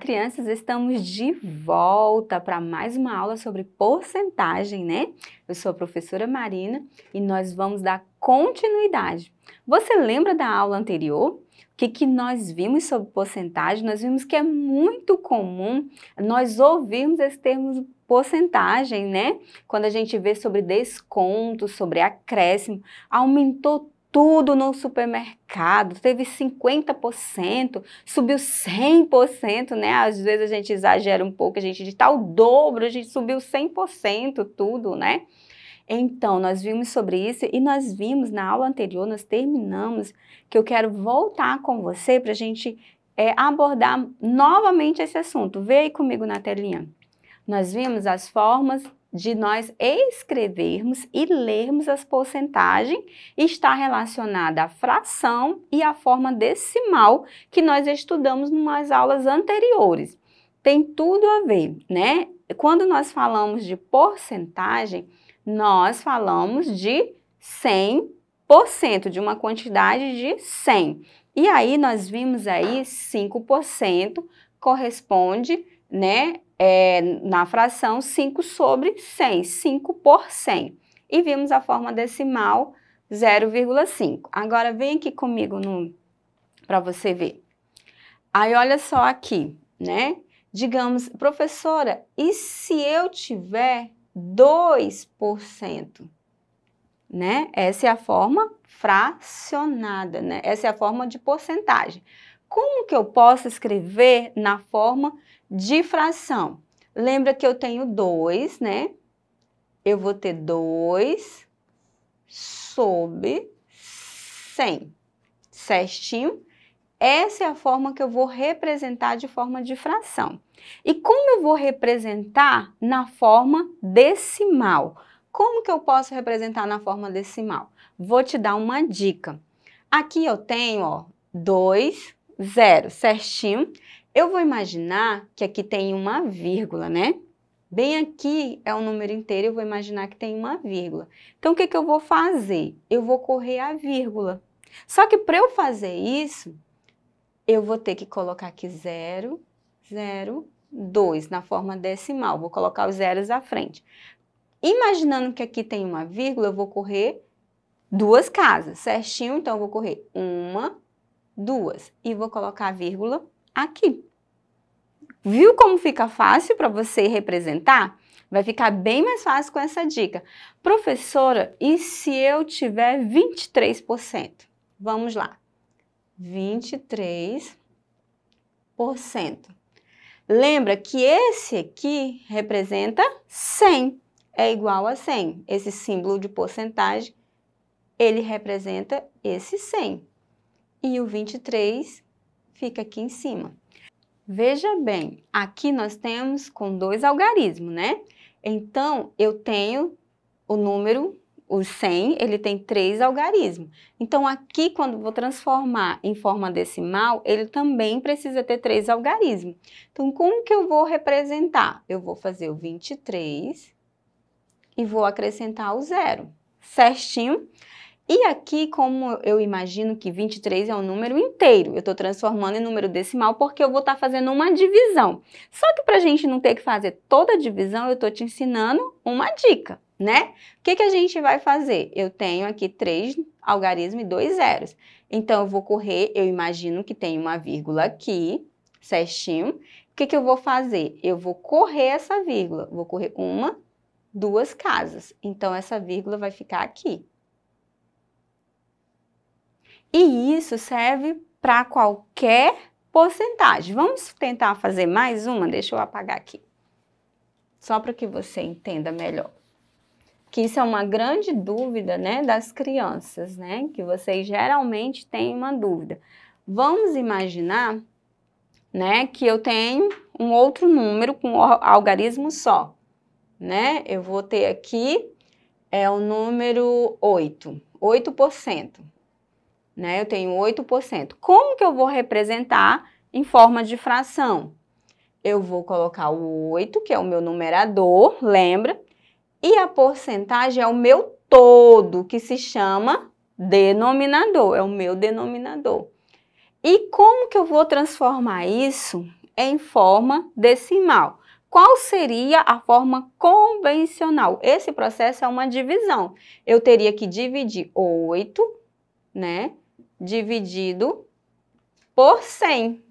crianças, estamos de volta para mais uma aula sobre porcentagem, né? Eu sou a professora Marina e nós vamos dar continuidade. Você lembra da aula anterior? O que, que nós vimos sobre porcentagem? Nós vimos que é muito comum nós ouvirmos esse termo porcentagem, né? Quando a gente vê sobre desconto, sobre acréscimo, aumentou tudo no supermercado, teve 50%, subiu 100%, né? Às vezes a gente exagera um pouco, a gente de tal dobro, a gente subiu 100% tudo, né? Então, nós vimos sobre isso e nós vimos na aula anterior, nós terminamos, que eu quero voltar com você para a gente é, abordar novamente esse assunto. Vê aí comigo na telinha. Nós vimos as formas de nós escrevermos e lermos as porcentagens está relacionada à fração e à forma decimal que nós estudamos nas aulas anteriores. Tem tudo a ver, né? Quando nós falamos de porcentagem, nós falamos de 100%, de uma quantidade de 100. E aí nós vimos aí 5% corresponde né, é, na fração 5 sobre 100, 5 por 100. E vimos a forma decimal 0,5. Agora vem aqui comigo para você ver. Aí olha só aqui, né? Digamos, professora, e se eu tiver 2%? Né? Essa é a forma fracionada, né? Essa é a forma de porcentagem como que eu posso escrever na forma de fração? Lembra que eu tenho 2, né? Eu vou ter 2 sobre 100, certinho? Essa é a forma que eu vou representar de forma de fração. E como eu vou representar na forma decimal? Como que eu posso representar na forma decimal? Vou te dar uma dica. Aqui eu tenho, 2 zero, certinho. Eu vou imaginar que aqui tem uma vírgula, né? Bem aqui é o um número inteiro, eu vou imaginar que tem uma vírgula. Então, o que, que eu vou fazer? Eu vou correr a vírgula. Só que para eu fazer isso, eu vou ter que colocar aqui 0, 0, 2 na forma decimal. Vou colocar os zeros à frente. Imaginando que aqui tem uma vírgula, eu vou correr duas casas, certinho? Então, eu vou correr uma, duas e vou colocar a vírgula aqui. Viu como fica fácil para você representar? Vai ficar bem mais fácil com essa dica. Professora, e se eu tiver 23%? Vamos lá. 23%. Lembra que esse aqui representa 100. É igual a 100. Esse símbolo de porcentagem, ele representa esse 100 e o 23 fica aqui em cima. Veja bem, aqui nós temos com dois algarismos, né? Então, eu tenho o número, o 100, ele tem três algarismos. Então, aqui, quando vou transformar em forma decimal, ele também precisa ter três algarismos. Então, como que eu vou representar? Eu vou fazer o 23 e vou acrescentar o zero, certinho? E aqui, como eu imagino que 23 é um número inteiro, eu estou transformando em número decimal porque eu vou estar tá fazendo uma divisão. Só que para a gente não ter que fazer toda a divisão, eu estou te ensinando uma dica, né? O que, que a gente vai fazer? Eu tenho aqui 3 algarismos e 2 zeros. Então, eu vou correr, eu imagino que tem uma vírgula aqui, certinho. O que, que eu vou fazer? Eu vou correr essa vírgula, vou correr uma, duas casas. Então, essa vírgula vai ficar aqui. E isso serve para qualquer porcentagem. Vamos tentar fazer mais uma? Deixa eu apagar aqui. Só para que você entenda melhor. Que isso é uma grande dúvida, né, das crianças, né? Que vocês geralmente têm uma dúvida. Vamos imaginar, né, que eu tenho um outro número com algarismo só, né? Eu vou ter aqui é o número 8, 8% né? Eu tenho 8%. Como que eu vou representar em forma de fração? Eu vou colocar o 8, que é o meu numerador, lembra? E a porcentagem é o meu todo, que se chama denominador, é o meu denominador. E como que eu vou transformar isso em forma decimal? Qual seria a forma convencional? Esse processo é uma divisão. Eu teria que dividir 8, né, dividido por 100,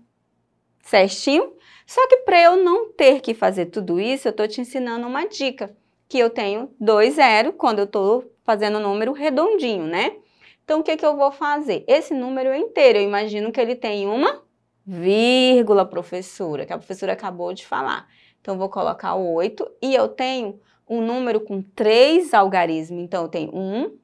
certinho? Só que para eu não ter que fazer tudo isso, eu estou te ensinando uma dica, que eu tenho dois zero quando eu estou fazendo um número redondinho, né? Então, o que, que eu vou fazer? Esse número inteiro, eu imagino que ele tem uma vírgula, professora, que a professora acabou de falar. Então, vou colocar 8 e eu tenho um número com três algarismos. Então, eu tenho 1,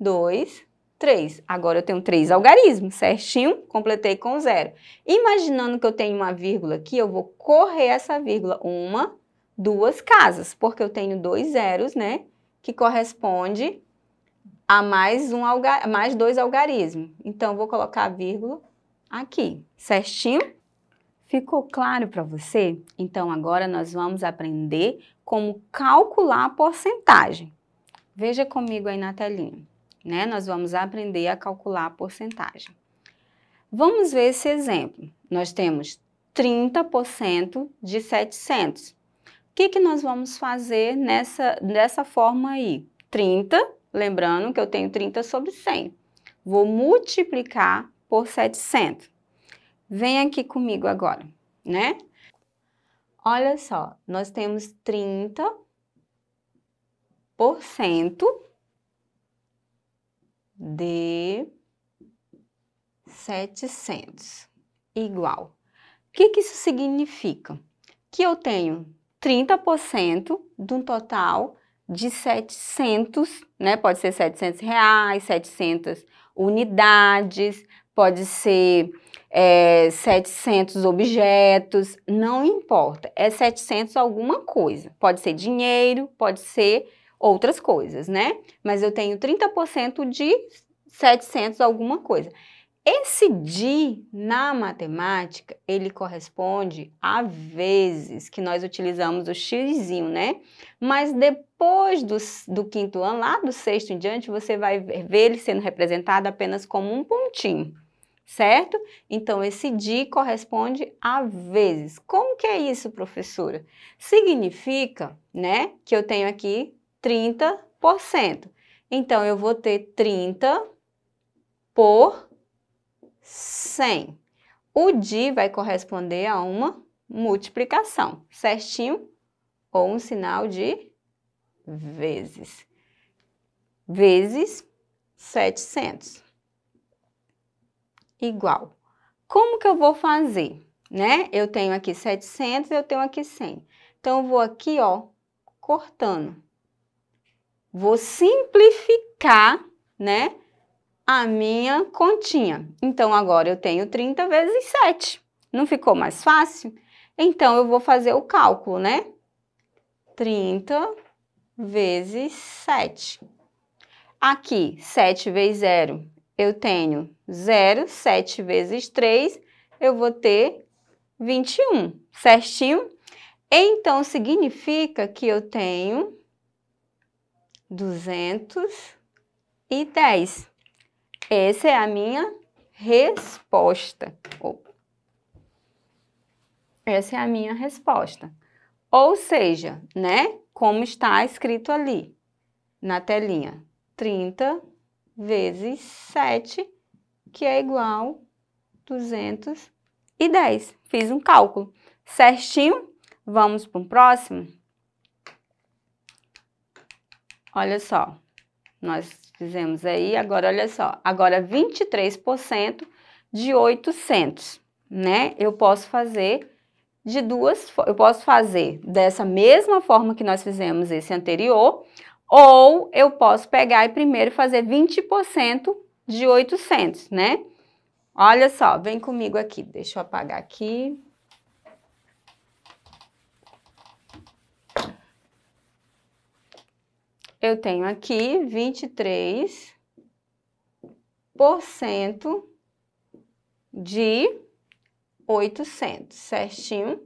2, 3. Agora eu tenho três algarismos, certinho? Completei com zero. Imaginando que eu tenho uma vírgula aqui, eu vou correr essa vírgula uma, duas casas, porque eu tenho dois zeros, né? Que corresponde a mais, um algar mais dois algarismos. Então, vou colocar a vírgula aqui, certinho? Ficou claro para você? Então, agora nós vamos aprender como calcular a porcentagem. Veja comigo aí na telinha né? Nós vamos aprender a calcular a porcentagem. Vamos ver esse exemplo. Nós temos 30% de 700. O que, que nós vamos fazer nessa, dessa forma aí? 30, lembrando que eu tenho 30 sobre 100. Vou multiplicar por 700. Vem aqui comigo agora, né? Olha só, nós temos 30% de 700 igual. O que, que isso significa? Que eu tenho 30% de um total de 700, né? Pode ser 700 reais, 700 unidades, pode ser é, 700 objetos, não importa. É 700 alguma coisa. Pode ser dinheiro, pode ser outras coisas, né? Mas eu tenho 30% de 700 alguma coisa. Esse de na matemática, ele corresponde a vezes que nós utilizamos o xizinho, né? Mas depois do, do quinto ano, lá do sexto em diante, você vai ver ele sendo representado apenas como um pontinho, certo? Então, esse de corresponde a vezes. Como que é isso, professora? Significa, né, que eu tenho aqui 30%. Então, eu vou ter 30 por 100. O de vai corresponder a uma multiplicação, certinho? Ou um sinal de vezes. Vezes 700. Igual. Como que eu vou fazer? Né? Eu tenho aqui 700, e eu tenho aqui 100. Então, eu vou aqui, ó, cortando vou simplificar, né, a minha continha. Então, agora eu tenho 30 vezes 7. Não ficou mais fácil? Então, eu vou fazer o cálculo, né? 30 vezes 7. Aqui, 7 vezes 0, eu tenho 0. 7 vezes 3, eu vou ter 21, certinho? Então, significa que eu tenho 210. Essa é a minha resposta. Opa. Essa é a minha resposta. Ou seja, né? Como está escrito ali na telinha, 30 vezes 7, que é igual a 210. Fiz um cálculo certinho. Vamos para o próximo? Olha só, nós fizemos aí, agora olha só, agora 23% de 800, né? Eu posso fazer de duas, eu posso fazer dessa mesma forma que nós fizemos esse anterior, ou eu posso pegar e primeiro fazer 20% de 800, né? Olha só, vem comigo aqui, deixa eu apagar aqui. eu tenho aqui 23% de 800, certinho?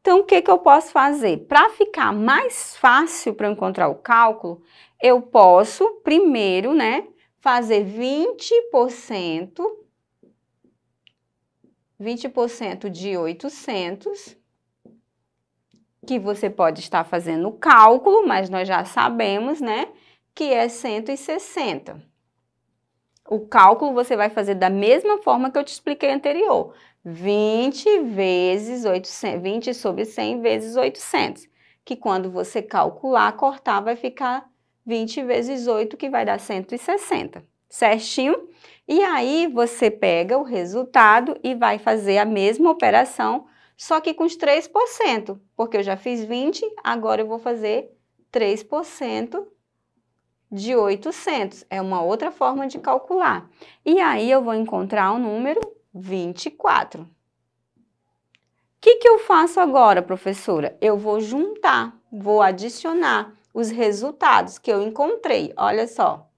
Então, o que, que eu posso fazer? Para ficar mais fácil para encontrar o cálculo, eu posso primeiro, né, fazer 20%, 20% de 800 que você pode estar fazendo o cálculo, mas nós já sabemos, né, que é 160. O cálculo você vai fazer da mesma forma que eu te expliquei anterior. 20 vezes 800, 20 sobre 100 vezes 800, que quando você calcular, cortar, vai ficar 20 vezes 8, que vai dar 160, certinho? E aí você pega o resultado e vai fazer a mesma operação só que com os 3%, porque eu já fiz 20, agora eu vou fazer 3% de 800. É uma outra forma de calcular. E aí eu vou encontrar o número 24. O que, que eu faço agora, professora? Eu vou juntar, vou adicionar os resultados que eu encontrei. Olha só,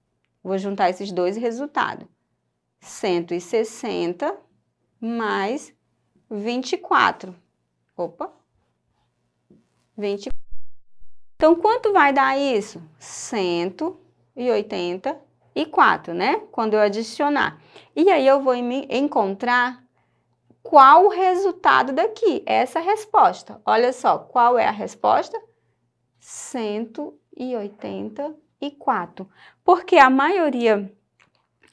vou juntar esses dois resultados. 160 mais 24. Opa! 24. Então, quanto vai dar isso? 184, né? Quando eu adicionar. E aí, eu vou encontrar qual o resultado daqui, essa resposta. Olha só, qual é a resposta? 184. Porque a maioria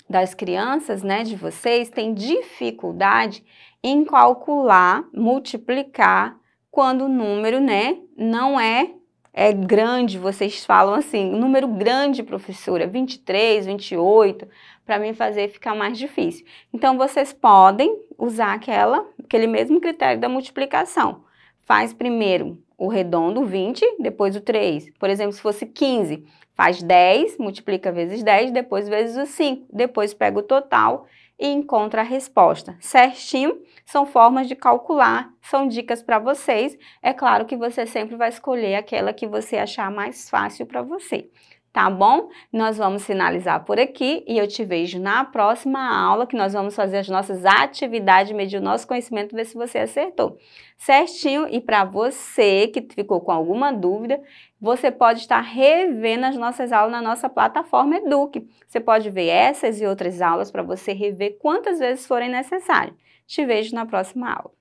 das crianças, né, de vocês, tem dificuldade em calcular, multiplicar, quando o número né, não é, é grande, vocês falam assim, número grande, professora, 23, 28, para mim fazer ficar mais difícil. Então, vocês podem usar aquela, aquele mesmo critério da multiplicação. Faz primeiro o redondo, 20, depois o 3. Por exemplo, se fosse 15, faz 10, multiplica vezes 10, depois vezes o 5. Depois pega o total e encontra a resposta. Certinho, são formas de calcular, são dicas para vocês. É claro que você sempre vai escolher aquela que você achar mais fácil para você tá bom? Nós vamos finalizar por aqui e eu te vejo na próxima aula que nós vamos fazer as nossas atividades, medir o nosso conhecimento, ver se você acertou. Certinho? E para você que ficou com alguma dúvida, você pode estar revendo as nossas aulas na nossa plataforma Eduque. Você pode ver essas e outras aulas para você rever quantas vezes forem necessárias. Te vejo na próxima aula.